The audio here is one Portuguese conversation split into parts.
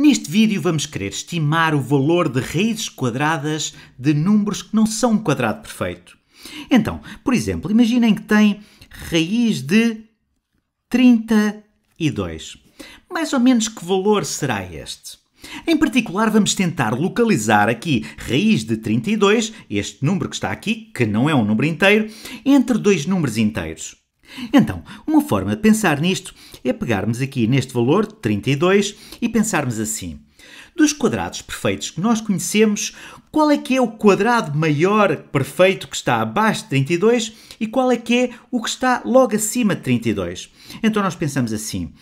Neste vídeo vamos querer estimar o valor de raízes quadradas de números que não são um quadrado perfeito. Então, por exemplo, imaginem que tem raiz de 32. Mais ou menos que valor será este? Em particular, vamos tentar localizar aqui raiz de 32, este número que está aqui, que não é um número inteiro, entre dois números inteiros. Então, uma forma de pensar nisto é pegarmos aqui neste valor, 32, e pensarmos assim. Dos quadrados perfeitos que nós conhecemos, qual é que é o quadrado maior perfeito que está abaixo de 32 e qual é que é o que está logo acima de 32? Então nós pensamos assim,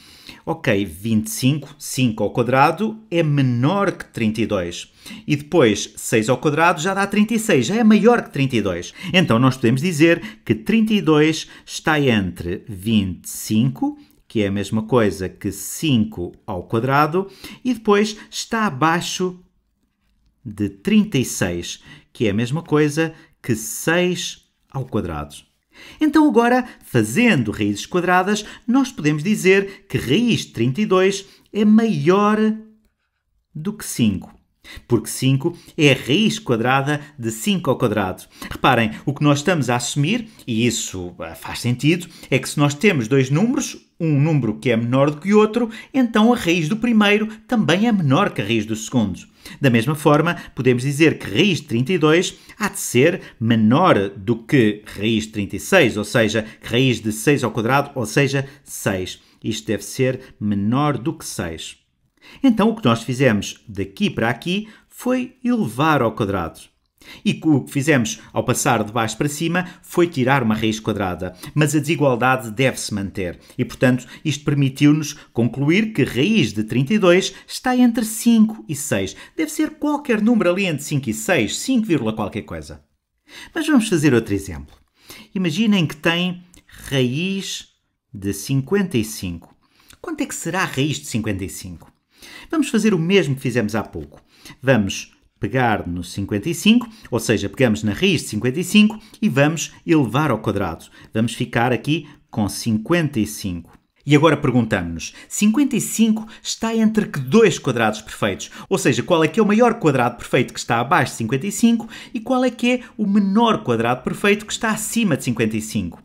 Ok, 25, 5 ao quadrado é menor que 32. E depois, 6 ao quadrado já dá 36, já é maior que 32. Então nós podemos dizer que 32 está entre 25 que é a mesma coisa que 5 ao quadrado, e depois está abaixo de 36, que é a mesma coisa que 6 ao quadrado. Então, agora, fazendo raízes quadradas, nós podemos dizer que raiz de 32 é maior do que 5. Porque 5 é a raiz quadrada de 5 ao quadrado. Reparem, o que nós estamos a assumir, e isso faz sentido, é que se nós temos dois números, um número que é menor do que outro, então a raiz do primeiro também é menor que a raiz do segundo. Da mesma forma, podemos dizer que raiz de 32 há de ser menor do que raiz de 36, ou seja, raiz de 6 ao quadrado, ou seja, 6. Isto deve ser menor do que 6. Então, o que nós fizemos daqui para aqui foi elevar ao quadrado. E o que fizemos ao passar de baixo para cima foi tirar uma raiz quadrada, mas a desigualdade deve-se manter. E, portanto, isto permitiu-nos concluir que raiz de 32 está entre 5 e 6. Deve ser qualquer número ali entre 5 e 6, 5, qualquer coisa. Mas vamos fazer outro exemplo. Imaginem que tem raiz de 55. Quanto é que será a raiz de 55? Vamos fazer o mesmo que fizemos há pouco. Vamos pegar no 55, ou seja, pegamos na raiz de 55 e vamos elevar ao quadrado. Vamos ficar aqui com 55. E agora perguntamos-nos: 55 está entre que dois quadrados perfeitos? Ou seja, qual é que é o maior quadrado perfeito que está abaixo de 55 e qual é que é o menor quadrado perfeito que está acima de 55?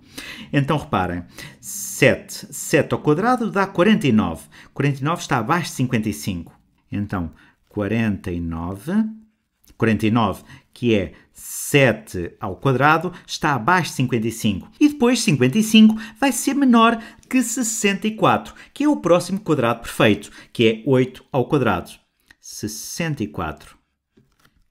Então reparem, 7, 7 ao quadrado dá 49. 49 está abaixo de 55. Então, 49 49, que é 7 ao quadrado, está abaixo de 55. E depois 55 vai ser menor que 64, que é o próximo quadrado perfeito, que é 8 ao quadrado. 64,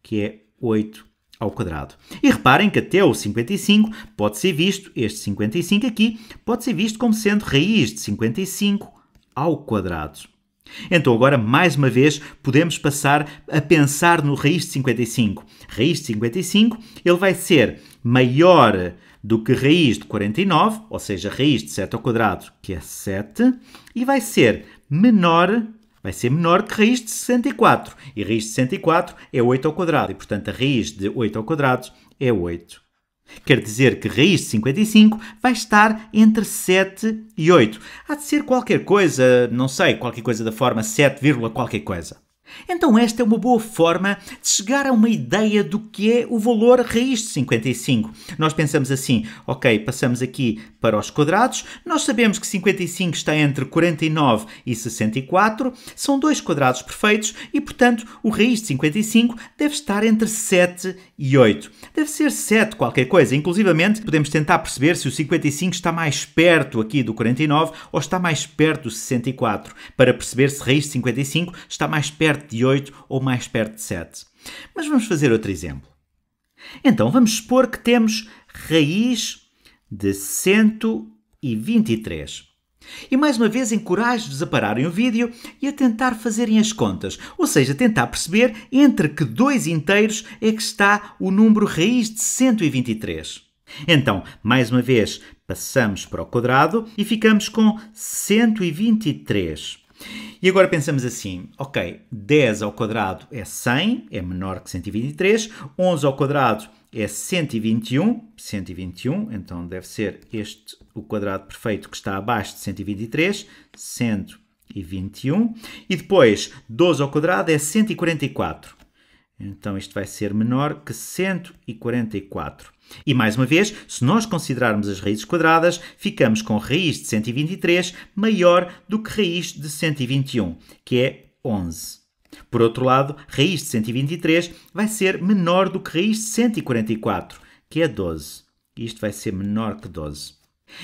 que é 8 ao quadrado. E reparem que até o 55 pode ser visto, este 55 aqui, pode ser visto como sendo raiz de 55 ao quadrado. Então, agora, mais uma vez, podemos passar a pensar no raiz de 55. Raiz de 55, ele vai ser maior do que raiz de 49, ou seja, raiz de 7 ao quadrado, que é 7, e vai ser menor, vai ser menor que raiz de 64. E raiz de 64 é 8 ao quadrado, e portanto a raiz de 8 ao quadrado é 8. Quer dizer que raiz de 55 vai estar entre 7 e 8. Há de ser qualquer coisa, não sei, qualquer coisa da forma 7, qualquer coisa. Então, esta é uma boa forma de chegar a uma ideia do que é o valor raiz de 55. Nós pensamos assim, ok, passamos aqui para os quadrados, nós sabemos que 55 está entre 49 e 64, são dois quadrados perfeitos e, portanto, o raiz de 55 deve estar entre 7 e 8. Deve ser 7 qualquer coisa, inclusivamente podemos tentar perceber se o 55 está mais perto aqui do 49 ou está mais perto do 64, para perceber se raiz de 55 está mais perto perto de 8 ou mais perto de 7. Mas vamos fazer outro exemplo. Então vamos supor que temos raiz de 123. E mais uma vez encorajo-vos a pararem o vídeo e a tentar fazerem as contas, ou seja, tentar perceber entre que dois inteiros é que está o número raiz de 123. Então, mais uma vez, passamos para o quadrado e ficamos com 123. E agora pensamos assim, ok, 10 ao quadrado é 100, é menor que 123, 11 ao quadrado é 121, 121, então deve ser este o quadrado perfeito que está abaixo de 123, 121, e depois 12 ao quadrado é 144. Então isto vai ser menor que 144. E mais uma vez, se nós considerarmos as raízes quadradas, ficamos com raiz de 123 maior do que raiz de 121, que é 11. Por outro lado, raiz de 123 vai ser menor do que raiz de 144, que é 12. Isto vai ser menor que 12.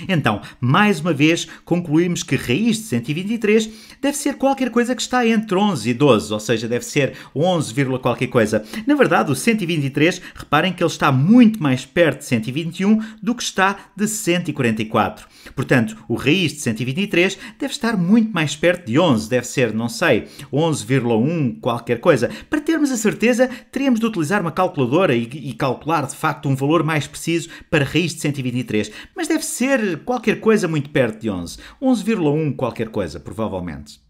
Então, mais uma vez, concluímos que raiz de 123 deve ser qualquer coisa que está entre 11 e 12, ou seja, deve ser 11, qualquer coisa. Na verdade, o 123, reparem que ele está muito mais perto de 121 do que está de 144. Portanto, o raiz de 123 deve estar muito mais perto de 11, deve ser, não sei, 11,1 qualquer coisa. Para termos a certeza, teremos de utilizar uma calculadora e, e calcular de facto um valor mais preciso para raiz de 123, mas deve ser qualquer, qualquer coisa muito perto de 11. 11,1 qualquer coisa, provavelmente.